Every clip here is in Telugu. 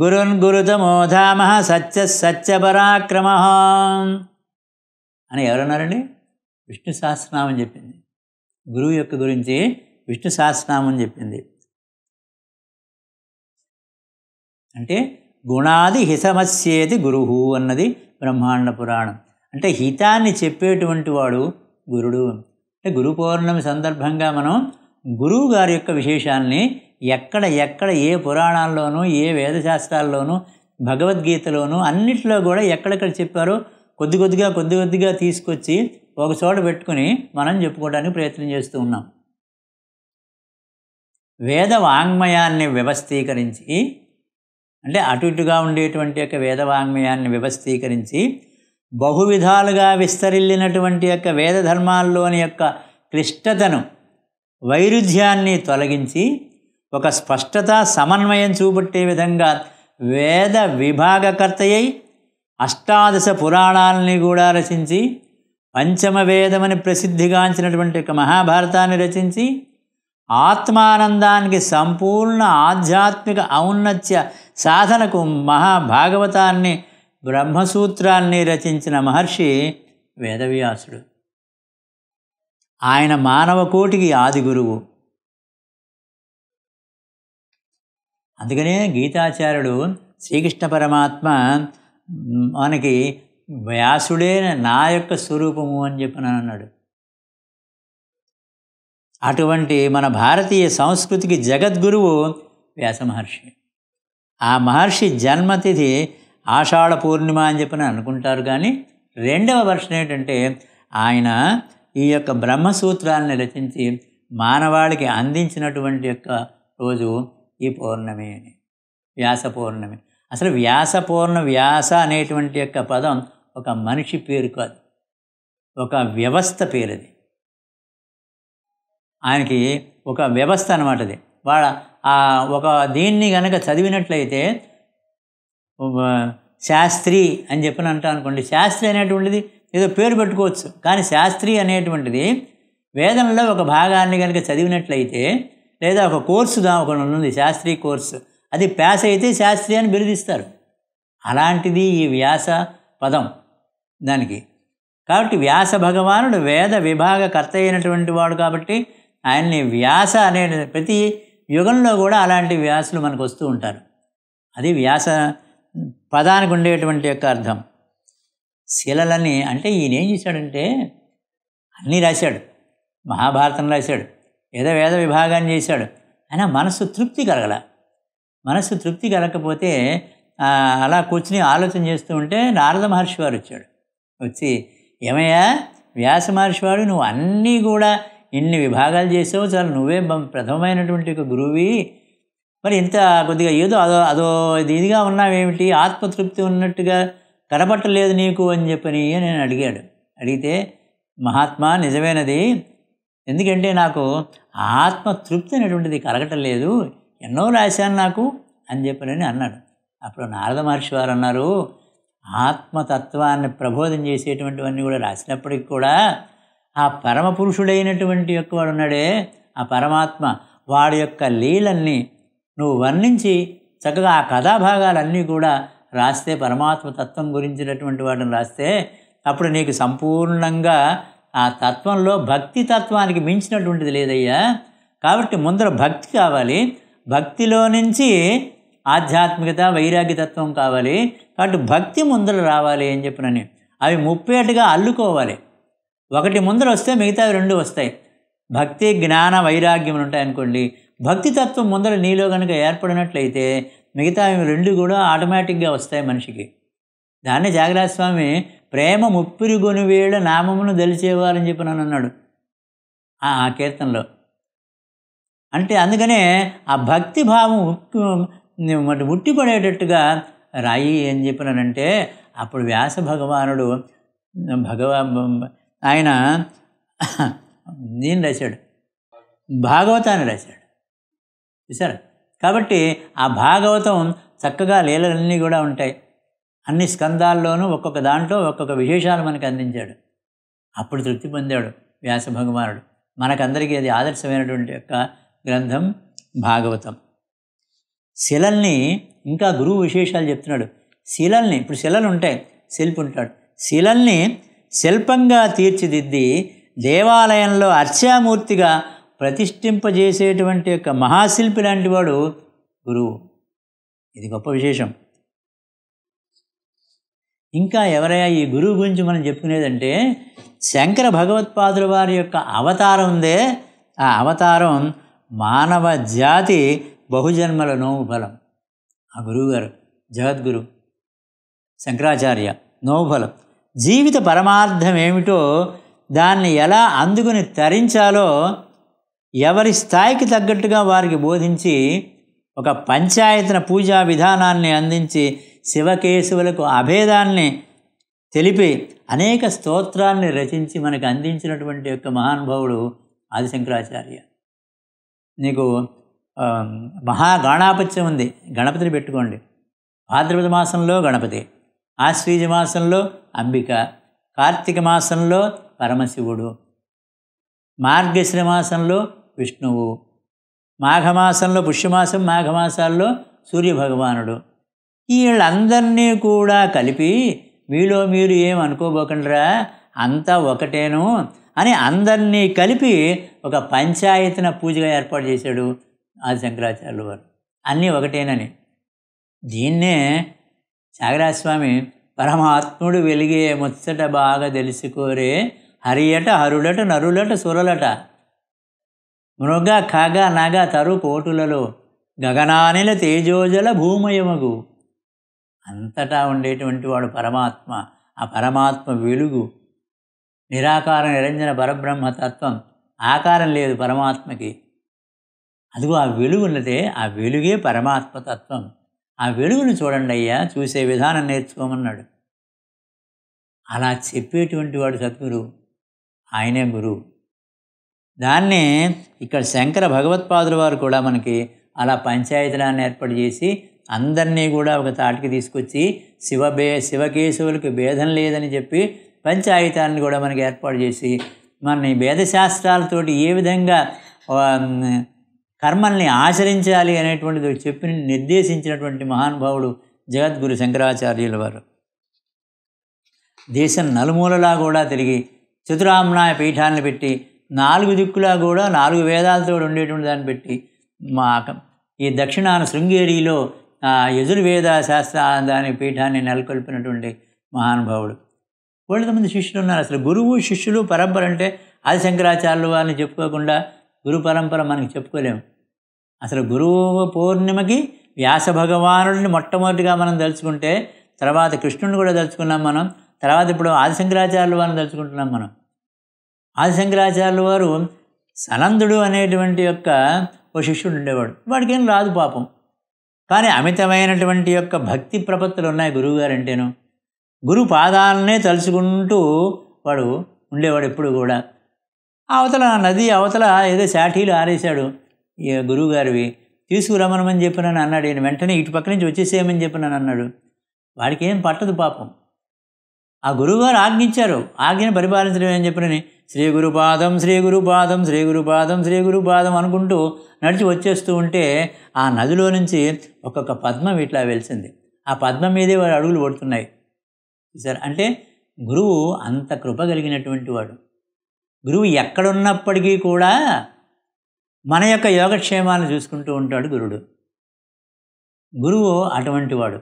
గురున్ గురుతమో ధామ సత్య పరాక్రమ అని ఎవరన్నారండి విష్ణు సహస్రనామం చెప్పింది గురువు యొక్క గురించి విష్ణు సహస్రనామం చెప్పింది అంటే గుణాది హితమస్యేది గురువు అన్నది బ్రహ్మాండ పురాణం అంటే హితాన్ని చెప్పేటువంటి వాడు గురుడు అంటే గురు పౌర్ణమి సందర్భంగా మనం గురువు గారి యొక్క విశేషాన్ని ఎక్కడ ఎక్కడ ఏ పురాణాల్లోనూ ఏ వేదశాస్త్రాల్లోనూ భగవద్గీతలోనూ అన్నిట్లో కూడా ఎక్కడెక్కడ చెప్పారో కొద్ది కొద్దిగా కొద్ది కొద్దిగా తీసుకొచ్చి ఒక చోట పెట్టుకుని మనం చెప్పుకోవడానికి ప్రయత్నం చేస్తూ ఉన్నాం వేద వాంగ్మయాన్ని వ్యవస్థీకరించి అంటే అటు ఇటుగా ఉండేటువంటి యొక్క వేద వాంగ్మయాన్ని వ్యవస్థీకరించి బహువిధాలుగా విస్తరిల్లినటువంటి యొక్క వేద ధర్మాల్లోని యొక్క క్లిష్టతను వైరుధ్యాన్ని తొలగించి ఒక స్పష్టత సమన్వయం చూపెట్టే విధంగా వేద విభాగకర్తయ్యై అష్టాదశ పురాణాలని కూడా రచించి పంచమ వేదమని ప్రసిద్ధిగాంచినటువంటి ఒక మహాభారతాన్ని రచించి ఆత్మానందానికి సంపూర్ణ ఆధ్యాత్మిక ఔన్నత్య సాధనకు మహాభాగవతాన్ని బ్రహ్మసూత్రాన్ని రచించిన మహర్షి వేదవ్యాసుడు ఆయన మానవ కోటికి ఆది గురువు అందుకనే గీతాచార్యుడు శ్రీకృష్ణ పరమాత్మ మనకి వ్యాసుడే నా యొక్క స్వరూపము అని చెప్పిన అన్నాడు అటువంటి మన భారతీయ సంస్కృతికి జగద్గురువు వ్యాస మహర్షి ఆ మహర్షి జన్మతిథి ఆషాఢ పూర్ణిమ అని చెప్పిన అనుకుంటారు కానీ రెండవ వర్షం ఏంటంటే ఆయన ఈ యొక్క బ్రహ్మసూత్రాలను రచించి మానవాళికి అందించినటువంటి యొక్క రోజు ఈ పౌర్ణమి అని వ్యాస పౌర్ణమి అసలు వ్యాస పూర్ణ వ్యాస అనేటువంటి యొక్క పదం ఒక మనిషి పేరు కాదు ఒక వ్యవస్థ పేరు అది ఆయనకి ఒక వ్యవస్థ అనమాట అది వాళ్ళ ఒక దీన్ని కనుక చదివినట్లయితే శాస్త్రి అని చెప్పిన అంట అనుకోండి శాస్త్రి అనేటువంటిది ఏదో పేరు పెట్టుకోవచ్చు కానీ శాస్త్రి అనేటువంటిది వేదంలో ఒక భాగాన్ని కనుక చదివినట్లయితే లేదా ఒక కోర్సు ఒకటి ఉంది శాస్త్రీయ కోర్సు అది ప్యాస్ అయితే శాస్త్రీయ అని బిరుదిస్తారు అలాంటిది ఈ వ్యాస పదం దానికి కాబట్టి వ్యాస భగవానుడు వేద విభాగ కర్త అయినటువంటి వాడు కాబట్టి ఆయన్ని వ్యాస అనే ప్రతి యుగంలో కూడా అలాంటి వ్యాసులు మనకు వస్తూ ఉంటారు అది వ్యాస పదానికి ఉండేటువంటి యొక్క అర్థం శిలలని అంటే ఈయన ఏం చేశాడంటే అన్నీ రాశాడు మహాభారతం రాశాడు ఏదో వేద విభాగాన్ని చేశాడు అయినా మనసు తృప్తి కలగల మనసు తృప్తి కలగకపోతే అలా కూర్చుని ఆలోచన చేస్తూ ఉంటే నారద మహర్షి వారు వచ్చాడు వచ్చి ఏమయ్యా వ్యాస మహర్షి వాడు నువ్వు అన్నీ కూడా ఇన్ని విభాగాలు చేసావు చాలా నువ్వే ప్రథమమైనటువంటి ఒక గురువి మరి ఇంత కొద్దిగా ఏదో అదో అదో ఇదిగా ఉన్నావేమిటి ఆత్మతృప్తి ఉన్నట్టుగా కనబట్టలేదు నీకు అని చెప్పని నేను అడిగాడు అడిగితే మహాత్మా నిజమైనది ఎందుకంటే నాకు ఆత్మతృప్తి అనేటువంటిది కలగటం లేదు ఎన్నో రాశాను నాకు అని చెప్పనని అన్నాడు అప్పుడు నారద మహర్షి వారు అన్నారు ఆత్మతత్వాన్ని ప్రబోధం చేసేటువంటివన్నీ కూడా రాసినప్పటికి కూడా ఆ పరమ పురుషుడైనటువంటి యొక్క వాడు ఉన్నాడే ఆ పరమాత్మ వాడి యొక్క లీలల్ని నువ్వు వర్ణించి చక్కగా ఆ కథాభాగాలన్నీ కూడా రాస్తే పరమాత్మ తత్వం గురించినటువంటి వాటిని రాస్తే అప్పుడు నీకు సంపూర్ణంగా ఆ తత్వంలో భక్తి తత్వానికి మించినటువంటిది లేదయ్యా కాబట్టి ముందర భక్తి కావాలి భక్తిలో నుంచి ఆధ్యాత్మికత వైరాగ్యతత్వం కావాలి కాబట్టి భక్తి ముందర రావాలి అని చెప్పినని అవి ముప్పేటుగా అల్లుకోవాలి ఒకటి ముందర వస్తే మిగతావి రెండు వస్తాయి భక్తి జ్ఞాన వైరాగ్యం ఉంటాయనుకోండి భక్తి తత్వం ముందర నీలో కనుక ఏర్పడినట్లయితే మిగతా రెండు కూడా ఆటోమేటిక్గా వస్తాయి మనిషికి దాన్ని జాగరాజ స్వామి ప్రేమ ముప్పిరిగొని వేళ నామమును దలిచేవారని చెప్పి నన్ను అన్నాడు ఆ కీర్తనలో అంటే అందుకనే ఆ భక్తి భావం మరి ఉట్టిపడేటట్టుగా రాయి అని చెప్పినానంటే అప్పుడు వ్యాస భగవానుడు భగవా ఆయన నేను రాశాడు భాగవతాన్ని రాశాడు చూసారా కాబట్టి ఆ భాగవతం చక్కగా లీలలన్నీ కూడా ఉంటాయి అన్ని స్కందాల్లోనూ ఒక్కొక్క దాంట్లో ఒక్కొక్క విశేషాలు మనకు అందించాడు అప్పుడు తృప్తి పొందాడు వ్యాస భగవానుడు మనకందరికీ అది ఆదర్శమైనటువంటి యొక్క గ్రంథం భాగవతం శిలల్ని ఇంకా గురువు విశేషాలు చెప్తున్నాడు శిలల్ని ఇప్పుడు శిలలు ఉంటాయి శిల్పి ఉంటాడు శిలల్ని శిల్పంగా తీర్చిదిద్ది దేవాలయంలో అర్చామూర్తిగా ప్రతిష్ఠింపజేసేటువంటి యొక్క మహాశిల్పి లాంటి వాడు గురువు ఇది గొప్ప విశేషం ఇంకా ఎవరైనా ఈ గురువు గురించి మనం చెప్పుకునేదంటే శంకర భగవత్పాదుల వారి యొక్క అవతారం ఉందే ఆ అవతారం మానవ జాతి బహుజన్మల నోము ఫలం ఆ గురువుగారు జగద్గురు శంకరాచార్య నోము ఫలం జీవిత పరమార్థం ఏమిటో దాన్ని ఎలా అందుకుని తరించాలో ఎవరి స్థాయికి తగ్గట్టుగా వారికి బోధించి ఒక పంచాయతన పూజా విధానాన్ని అందించి శివకేశవులకు అభేదాన్ని తెలిపి అనేక స్తోత్రాల్ని రచించి మనకు అందించినటువంటి యొక్క మహానుభావుడు ఆదిశంకరాచార్య నీకు మహాగాణాపత్యం ఉంది గణపతిని పెట్టుకోండి భాద్రపద మాసంలో గణపతి ఆశ్వీజ మాసంలో అంబిక కార్తీక మాసంలో పరమశివుడు మార్గశ్ర మాసంలో విష్ణువు మాఘమాసంలో పుష్యమాసం మాఘమాసాల్లో సూర్యభగవానుడు వీళ్ళందరినీ కూడా కలిపి మీలో మీరు ఏం అనుకోబోకండిరా అంతా ఒకటేను అని అందరినీ కలిపి ఒక పంచాయతన పూజగా ఏర్పాటు చేశాడు ఆది శంకరాచార్యులు వారు అన్నీ ఒకటేనని దీన్నే సాగరాస్వామి పరమాత్ముడు వెలిగే ముచ్చట బాగా తెలుసుకోరే హరియట హరులట నరులట సురలట మృగ ఖగ నగ తరు కోటులలో గగనానిల తేజోజల భూమయమగు అంతటా ఉండేటువంటి వాడు పరమాత్మ ఆ పరమాత్మ వెలుగు నిరాకార నిరంజన పరబ్రహ్మ తత్వం ఆకారం లేదు పరమాత్మకి అదిగో ఆ వెలుగు ఉన్నదే ఆ వెలుగే పరమాత్మతత్వం ఆ వెలుగును చూడండి అయ్యా చూసే విధానం నేర్చుకోమన్నాడు అలా చెప్పేటువంటి వాడు సద్గురు ఆయనే గురువు దాన్నే ఇక్కడ శంకర భగవత్పాదుల వారు కూడా మనకి అలా పంచాయతీలాన్ని ఏర్పాటు చేసి అందరినీ కూడా ఒక తాటికి తీసుకొచ్చి శివ బే శివకేశవులకి భేదం లేదని చెప్పి పంచాయతీలను కూడా మనకి ఏర్పాటు చేసి మన వేదశాస్త్రాలతోటి ఏ విధంగా కర్మల్ని ఆచరించాలి అనేటువంటిది చెప్పి నిర్దేశించినటువంటి మహానుభావుడు జగద్గురు శంకరాచార్యుల వారు దేశం నలుమూలలా కూడా తిరిగి చతురామ్నాయ పీఠాన్ని పెట్టి నాలుగు దిక్కులా కూడా నాలుగు వేదాలతో ఉండేటువంటి దాన్ని పెట్టి మా ఈ దక్షిణాన శృంగేరిలో యజుర్వేద శాస్త్ర దాని పీఠాన్ని నెలకొల్పినటువంటి మహానుభావుడు కొంతమంది శిష్యులు ఉన్నారు అసలు గురువు శిష్యులు పరంపర అంటే ఆది శంకరాచార్యులు వారిని చెప్పుకోకుండా గురు పరంపర మనకి చెప్పుకోలేము అసలు గురువు పౌర్ణిమకి వ్యాస భగవానుడిని మొట్టమొదటిగా మనం తలుచుకుంటే తర్వాత కృష్ణుని కూడా తలుచుకున్నాం మనం తర్వాత ఇప్పుడు ఆది శంకరాచార్యులు వారిని తలుచుకుంటున్నాం మనం ఆదిశంకరాచార్యుల వారు సనందుడు అనేటువంటి యొక్క ఓ శిష్యుడు ఉండేవాడు వాడికి ఏం రాదు పాపం కానీ అమితమైనటువంటి యొక్క భక్తి ప్రపత్తులు ఉన్నాయి అంటేను గురు పాదాలనే తలుచుకుంటూ వాడు ఉండేవాడు ఎప్పుడు కూడా అవతల నది అవతల ఏదో శాఠీలు ఆరేశాడు గురువుగారివి తీసుకురమ్మనమని చెప్పినాను అన్నాడు ఈయన వెంటనే ఇటు పక్క నుంచి వచ్చేసేయమని చెప్పినాను అన్నాడు వాడికి ఏం పట్టదు పాపం ఆ గురువుగారు ఆజ్ఞించారు ఆజ్ఞను పరిపాలించడం అని చెప్పినని శ్రీ గురుపాదం శ్రీ గురుపాదం శ్రీ గురుపాదం శ్రీ గురుపాదం అనుకుంటూ నడిచి వచ్చేస్తూ ఉంటే ఆ నదిలో నుంచి ఒక్కొక్క పద్మం ఇట్లా వెలిసింది ఆ పద్మం మీదే వాడు అడుగులు పడుతున్నాయి సార్ అంటే గురువు అంత కృప కలిగినటువంటి వాడు గురువు ఎక్కడున్నప్పటికీ కూడా మన యొక్క యోగక్షేమాన్ని చూసుకుంటూ ఉంటాడు గురుడు గురువు అటువంటి వాడు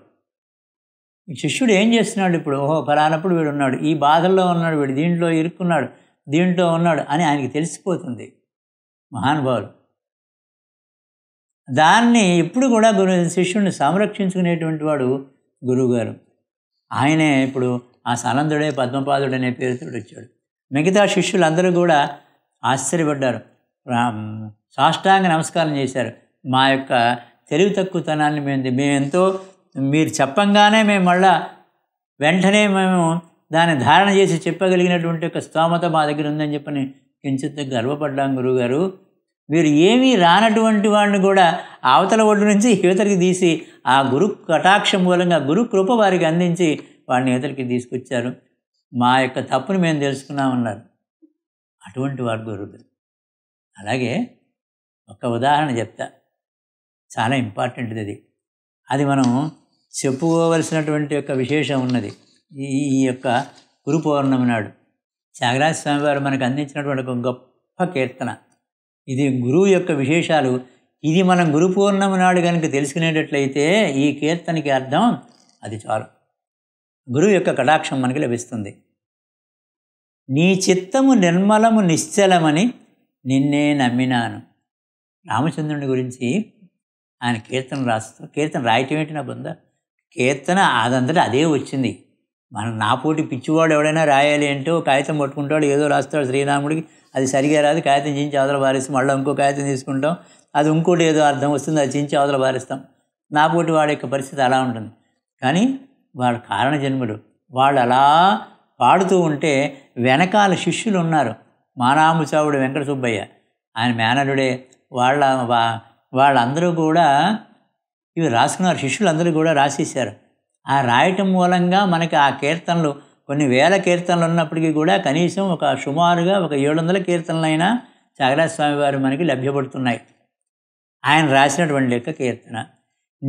శిష్యుడు ఏం చేస్తున్నాడు ఇప్పుడు ఓహో ఫలానప్పుడు వీడున్నాడు ఈ బాధల్లో ఉన్నాడు వీడు దీంట్లో ఇరుక్కున్నాడు దీంట్లో ఉన్నాడు అని ఆయనకి తెలిసిపోతుంది మహానుభావులు దాన్ని ఇప్పుడు కూడా గురు శిష్యుడిని సంరక్షించుకునేటువంటి వాడు గురువుగారు ఆయనే ఇప్పుడు ఆ సనందుడే పద్మపాదుడు అనే పేరుతో వచ్చాడు మిగతా శిష్యులందరూ కూడా ఆశ్చర్యపడ్డారు సాష్టాంగ నమస్కారం చేశారు మా యొక్క తెలివి తక్కువతనాన్ని మేము మేమెంతో మీరు చెప్పంగానే మేము మళ్ళా వెంటనే మేము దాన్ని ధారణ చేసి చెప్పగలిగినటువంటి ఒక స్తోమత మా దగ్గర ఉందని చెప్పని కించిత్ గర్వపడ్డాం గురువుగారు మీరు ఏమీ రానటువంటి వాడిని కూడా అవతల ఒడ్డు నుంచి యువతలకి తీసి ఆ గురు కటాక్షం మూలంగా గురు కృప వారికి అందించి వాడిని యువతలకి తీసుకొచ్చారు మా యొక్క తప్పును మేము తెలుసుకున్నామన్నారు అటువంటి వాడు గురువుగారు అలాగే ఒక ఉదాహరణ చెప్తా చాలా ఇంపార్టెంట్ ఇది అది మనం చెప్పుకోవలసినటువంటి యొక్క విశేషం ఉన్నది ఈ యొక్క గురు పౌర్ణమి నాడు త్యాగరాజ స్వామివారు మనకు అందించినటువంటి ఒక గొప్ప కీర్తన ఇది గురువు యొక్క విశేషాలు ఇది మనం గురు పౌర్ణమి నాడు కనుక తెలుసుకునేటట్లయితే ఈ కీర్తనకి అర్థం అది చాలు గురువు యొక్క కటాక్షం మనకి లభిస్తుంది నీ చిత్తము నిర్మలము నిశ్చలమని నిన్నే నమ్మినాను రామచంద్రుని గురించి ఆయన కీర్తన రాస్తూ కీర్తన రాయటం ఏంటి నా బృందా కీర్తన అదంతటా అదే వచ్చింది మన నాపోటి పిచ్చివాడు ఎవడైనా రాయాలి అంటే కాగితం పట్టుకుంటాడు ఏదో రాస్తాడు శ్రీరాముడికి అది సరిగా రాదు కాగితం చించి అవతల పారేసి మళ్ళీ ఇంకో కాగితం తీసుకుంటాం అది ఇంకోటి ఏదో అర్థం వస్తుంది అది చించి అవతల నా నాపోటి వాడి యొక్క పరిస్థితి అలా ఉంటుంది కానీ వాడు కారణ జన్ముడు వాళ్ళు అలా పాడుతూ ఉంటే వెనకాల శిష్యులు ఉన్నారు మానాముచావుడు వెంకట సుబ్బయ్య ఆయన మేనరుడే వాళ్ళ వాళ్ళందరూ కూడా ఇవి రాసుకున్నారు శిష్యులందరూ కూడా రాసేసారు ఆ రాయటం మూలంగా మనకి ఆ కీర్తనలు కొన్ని వేల కీర్తనలు ఉన్నప్పటికీ కూడా కనీసం ఒక సుమారుగా ఒక ఏడు వందల కీర్తనలైనా స్వామి వారు మనకి లభ్యపడుతున్నాయి ఆయన రాసినటువంటి యొక్క కీర్తన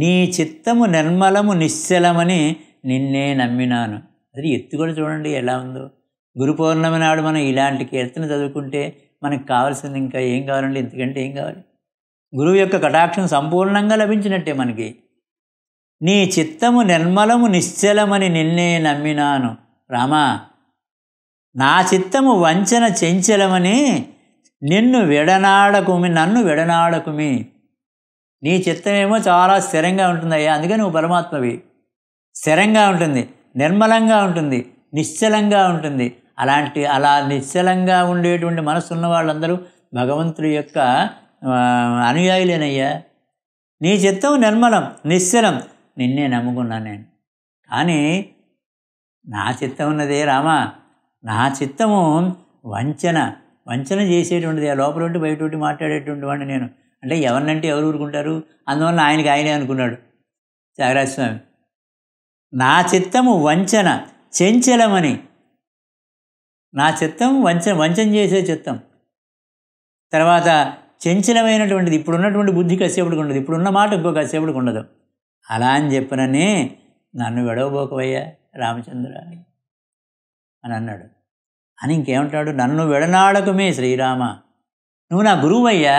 నీ చిత్తము నిర్మలము నిశ్చలమని నిన్నే నమ్మినాను అది ఎత్తు కూడా చూడండి ఎలా ఉందో గురు పౌర్ణమి నాడు మనం ఇలాంటి కీర్తన చదువుకుంటే మనకు కావాల్సింది ఇంకా ఏం కావాలండి ఇంతకంటే ఏం కావాలి గురువు యొక్క కటాక్షం సంపూర్ణంగా లభించినట్టే మనకి నీ చిత్తము నిర్మలము నిశ్చలమని నిన్నే నమ్మినాను రామా నా చిత్తము వంచన చెంచలమని నిన్ను విడనాడకుమి నన్ను విడనాడకుమి నీ చిత్తమేమో చాలా స్థిరంగా ఉంటుందయ్యా అందుకే నువ్వు పరమాత్మవి స్థిరంగా ఉంటుంది నిర్మలంగా ఉంటుంది నిశ్చలంగా ఉంటుంది అలాంటి అలా నిశ్చలంగా ఉండేటువంటి మనసు ఉన్న వాళ్ళందరూ భగవంతుడి యొక్క అనుయాయులేనయ్యా నీ చిత్తం నిర్మలం నిశ్చలం నిన్నే నమ్ముకున్నా నేను కానీ నా చిత్తం ఉన్నదే రామా నా చిత్తము వంచన వంచన చేసేటువంటిది ఆ లోపల ఉంటే బయట ఉంటే మాట్లాడేటువంటి వాడిని నేను అంటే ఎవరినంటే ఎవరు ఊరుకుంటారు అందువల్ల ఆయనకి ఆయనే అనుకున్నాడు త్యాగరాజస్వామి నా చిత్తము వంచన చెంచలమని నా చిత్తం వంచ వంచన చేసే చిత్తం తర్వాత చెంచలమైనటువంటిది ఇప్పుడు ఉన్నటువంటి బుద్ధి కసేపటికి ఉండదు ఇప్పుడున్న మాట ఇంకో కసేపటికి ఉండదు అలా అని చెప్పినని నన్ను విడవబోకవయ్యా రామచంద్ర అని అన్నాడు అని ఇంకేమంటాడు నన్ను విడనాడకమే శ్రీరామ నువ్వు నా గురువు అయ్యా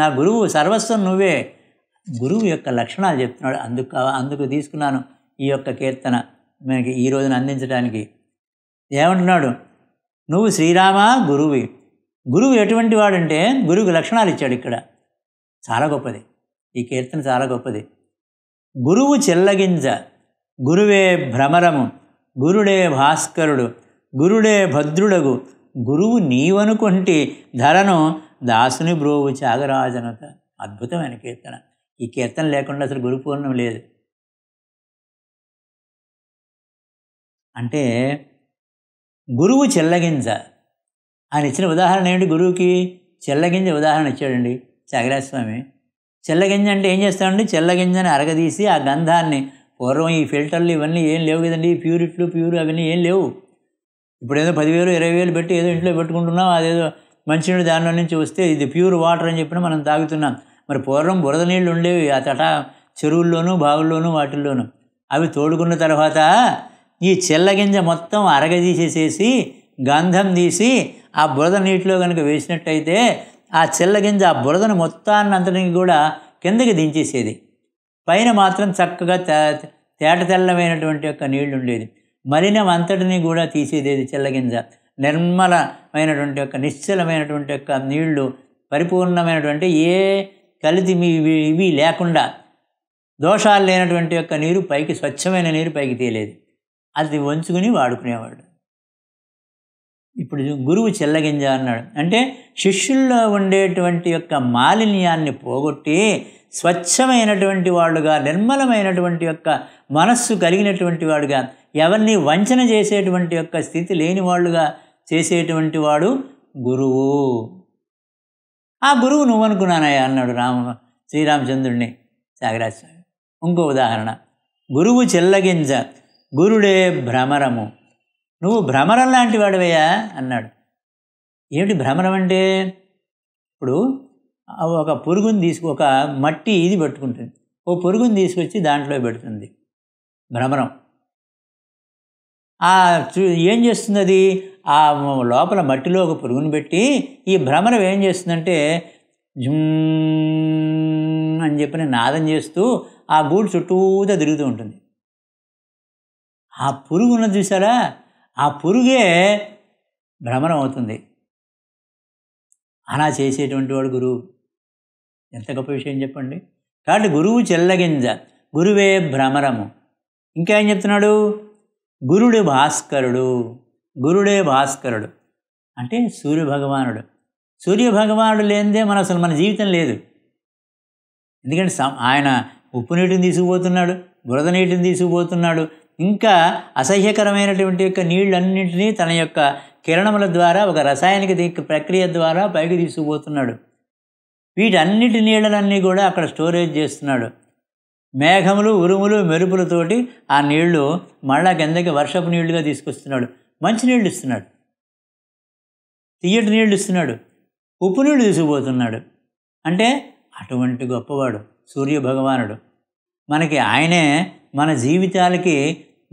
నా గురువు సర్వస్వం నువ్వే గురువు యొక్క లక్షణాలు చెప్తున్నాడు అందుకు అందుకు తీసుకున్నాను ఈ యొక్క కీర్తన మనకి ఈ రోజున అందించడానికి ఏమంటున్నాడు నువ్వు శ్రీరామ గురువి గురువు ఎటువంటి వాడంటే గురువుకి లక్షణాలు ఇచ్చాడు ఇక్కడ చాలా గొప్పది ఈ కీర్తన చాలా గొప్పది గురువు చెల్లగింజ గురువే భ్రమరము గురుడే భాస్కరుడు గురుడే భద్రుడగు గురువు నీవనుకుంటి ధరను దాసుని బ్రోవు త్యాగరాజనత అద్భుతమైన కీర్తన ఈ కీర్తన లేకుండా అసలు గురు పూర్ణం లేదు అంటే గురువు చెల్లగింజ ఆయన ఇచ్చిన ఉదాహరణ ఏంటి గురువుకి చెల్లగింజ ఉదాహరణ ఇచ్చాడండి స్వామి చెల్లగింజ అంటే ఏం చేస్తామండి చెల్లగింజని అరగదీసి ఆ గంధాన్ని పూర్వం ఈ ఫిల్టర్లు ఇవన్నీ ఏం లేవు కదండి ప్యూరిట్లు ప్యూర్ అవన్నీ ఏం లేవు ఇప్పుడు ఏదో పదివేలు ఇరవై వేలు పెట్టి ఏదో ఇంట్లో పెట్టుకుంటున్నాం అదేదో మంచినీళ్ళు దానిలో నుంచి వస్తే ఇది ప్యూర్ వాటర్ అని చెప్పిన మనం తాగుతున్నాం మరి పూర్వం బురద నీళ్ళు ఉండేవి ఆ తట చెరువుల్లోనూ బావుల్లోనూ వాటిల్లోనూ అవి తోడుకున్న తర్వాత ఈ చెల్లగింజ మొత్తం అరగదీసేసేసి గంధం తీసి ఆ బురద నీటిలో కనుక వేసినట్టయితే ఆ చిల్లగింజ ఆ బురదను మొత్తాన్ని అంతటిని కూడా కిందకి దించేసేది పైన మాత్రం చక్కగా తే తేట తెల్లమైనటువంటి యొక్క నీళ్లు ఉండేది మలినం అంతటిని కూడా తీసేదేది చిల్లగింజ నిర్మలమైనటువంటి యొక్క నిశ్చలమైనటువంటి యొక్క నీళ్లు పరిపూర్ణమైనటువంటి ఏ కలిది ఇవి లేకుండా దోషాలు లేనటువంటి యొక్క నీరు పైకి స్వచ్ఛమైన నీరు పైకి తేలేదు అది వంచుకుని వాడుకునేవాడు ఇప్పుడు గురువు చెల్లగింజ అన్నాడు అంటే శిష్యుల్లో ఉండేటువంటి యొక్క మాలిన్యాన్ని పోగొట్టి స్వచ్ఛమైనటువంటి వాడుగా నిర్మలమైనటువంటి యొక్క మనస్సు కలిగినటువంటి వాడుగా ఎవరిని వంచన చేసేటువంటి యొక్క స్థితి లేని వాళ్ళుగా చేసేటువంటి వాడు గురువు ఆ గురువు నువ్వు అన్నాడు రామ శ్రీరామచంద్రుడిని త్యాగరాజస్వామి ఇంకో ఉదాహరణ గురువు చెల్లగింజ గురుడే భ్రమరము నువ్వు భ్రమరం లాంటి వాడివయ్యా అన్నాడు ఏమిటి భ్రమరం అంటే ఇప్పుడు ఒక పురుగుని తీసుకు ఒక మట్టి ఇది పట్టుకుంటుంది ఓ పురుగుని తీసుకొచ్చి దాంట్లో పెడుతుంది భ్రమరం ఆ ఏం చేస్తుంది అది ఆ లోపల మట్టిలో ఒక పురుగుని పెట్టి ఈ భ్రమరం ఏం చేస్తుందంటే జుమ్ అని చెప్పిన నాదం చేస్తూ ఆ గూడు చుట్టూతో తిరుగుతూ ఉంటుంది ఆ పురుగు ఉన్నది చూసారా ఆ పురుగే భ్రమణం అవుతుంది అలా చేసేటువంటి వాడు గురువు ఎంత గొప్ప విషయం చెప్పండి కాబట్టి గురువు చెల్లగింజ గురువే భ్రమరము ఇంకా ఏం చెప్తున్నాడు గురుడు భాస్కరుడు గురుడే భాస్కరుడు అంటే సూర్యభగవానుడు సూర్యభగవానుడు లేనిదే మన అసలు మన జీవితం లేదు ఎందుకంటే ఆయన ఉప్పు నీటిని తీసుకుపోతున్నాడు బురద నీటిని తీసుకుపోతున్నాడు ఇంకా అసహ్యకరమైనటువంటి యొక్క నీళ్ళన్నింటినీ తన యొక్క కిరణముల ద్వారా ఒక రసాయనిక ప్రక్రియ ద్వారా పైకి తీసుకుపోతున్నాడు వీటన్నిటి నీళ్ళలన్నీ కూడా అక్కడ స్టోరేజ్ చేస్తున్నాడు మేఘములు ఉరుములు మెరుపులతోటి ఆ నీళ్లు మళ్ళా కిందకి వర్షపు నీళ్లుగా తీసుకొస్తున్నాడు మంచి నీళ్ళు ఇస్తున్నాడు తీయటి నీళ్ళు ఇస్తున్నాడు ఉప్పు నీళ్లు తీసుకుపోతున్నాడు అంటే అటువంటి గొప్పవాడు సూర్య భగవానుడు మనకి ఆయనే మన జీవితాలకి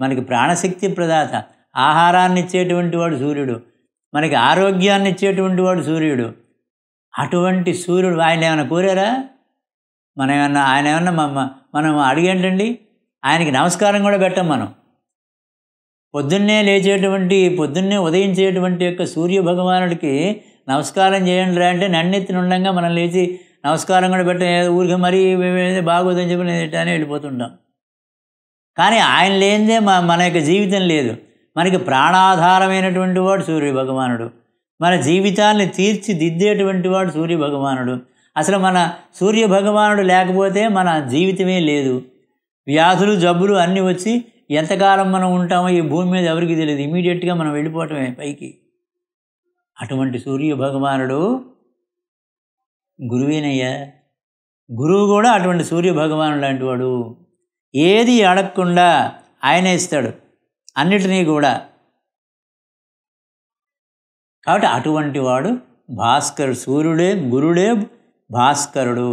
మనకి ప్రాణశక్తి ప్రదాత ఆహారాన్ని ఇచ్చేటువంటి వాడు సూర్యుడు మనకి ఆరోగ్యాన్ని ఇచ్చేటువంటి వాడు సూర్యుడు అటువంటి సూర్యుడు ఆయన ఏమైనా కోరారా మనం ఏమన్నా ఆయన ఏమన్నా మనం అడిగేంటండి ఆయనకి నమస్కారం కూడా పెట్టాం మనం పొద్దున్నే లేచేటువంటి పొద్దున్నే ఉదయించేటువంటి యొక్క సూర్య భగవానుడికి నమస్కారం చేయండి రా అంటే నన్నెత్తిన ఉండగా మనం లేచి నమస్కారం కూడా పెట్ట ఊరికి మరీ బాగోదని చెప్పి అని వెళ్ళిపోతుంటాం కానీ ఆయన లేనిదే మన యొక్క జీవితం లేదు మనకి ప్రాణాధారమైనటువంటి వాడు సూర్య భగవానుడు మన జీవితాన్ని తీర్చిదిద్దేటువంటి వాడు సూర్య భగవానుడు అసలు మన సూర్య భగవానుడు లేకపోతే మన జీవితమే లేదు వ్యాధులు జబ్బులు అన్నీ వచ్చి ఎంతకాలం మనం ఉంటామో ఈ భూమి మీద ఎవరికి తెలియదు ఇమీడియట్గా మనం వెళ్ళిపోవటమే పైకి అటువంటి సూర్య భగవానుడు గురువేనయ్యా గురువు కూడా అటువంటి సూర్య భగవానుడు వాడు ఏది అడగకుండా ఆయనే ఇస్తాడు అన్నిటినీ కూడా కాబట్టి అటువంటి వాడు భాస్కర్ సూర్యుడే గురుడే భాస్కరుడు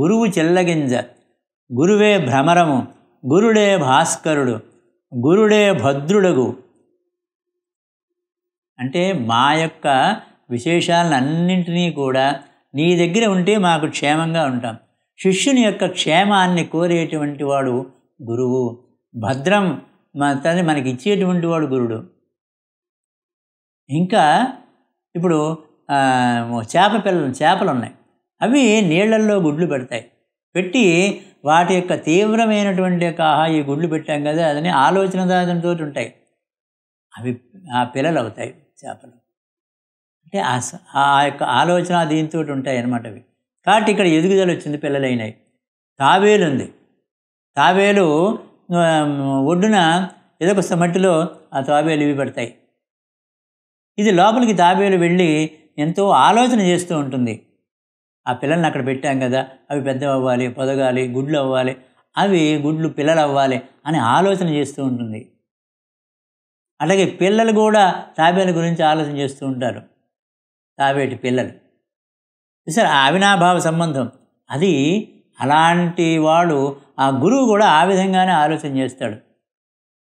గురువు చెల్లగింజ గురువే భ్రమరము గురుడే భాస్కరుడు గురుడే భద్రుడగు అంటే మా యొక్క విశేషాలను అన్నింటినీ కూడా నీ దగ్గర ఉంటే మాకు క్షేమంగా ఉంటాం శిష్యుని యొక్క క్షేమాన్ని కోరేటువంటి వాడు గురువు భద్రం తన మనకి ఇచ్చేటువంటి వాడు గురుడు ఇంకా ఇప్పుడు చేప పిల్లలు చేపలు ఉన్నాయి అవి నీళ్లల్లో గుడ్లు పెడతాయి పెట్టి వాటి యొక్క తీవ్రమైనటువంటి యొక్క ఆహా ఈ గుడ్లు పెట్టాం కదా అదని ఆలోచన దాదంతో ఉంటాయి అవి ఆ పిల్లలు అవుతాయి చేపలు అంటే ఆ యొక్క ఆలోచన దీంతో ఉంటాయి అన్నమాట అవి కాబట్టి ఇక్కడ ఎదుగుదల వచ్చింది పిల్లలైనాయి తాబేలు ఉంది తాబేలు ఒడ్డున ఏదో ఒక మట్టిలో ఆ తాబేలు ఇవి పడతాయి ఇది లోపలికి తాబేలు వెళ్ళి ఎంతో ఆలోచన చేస్తూ ఉంటుంది ఆ పిల్లల్ని అక్కడ పెట్టాం కదా అవి పెద్ద అవ్వాలి పొదగాలి గుడ్లు అవ్వాలి అవి గుడ్లు పిల్లలు అవ్వాలి అని ఆలోచన చేస్తూ ఉంటుంది అలాగే పిల్లలు కూడా తాబేలు గురించి ఆలోచన చేస్తూ ఉంటారు తాబేటి పిల్లలు సరే అవినాభావ సంబంధం అది అలాంటి వాడు ఆ గురువు కూడా ఆ విధంగానే ఆలోచన చేస్తాడు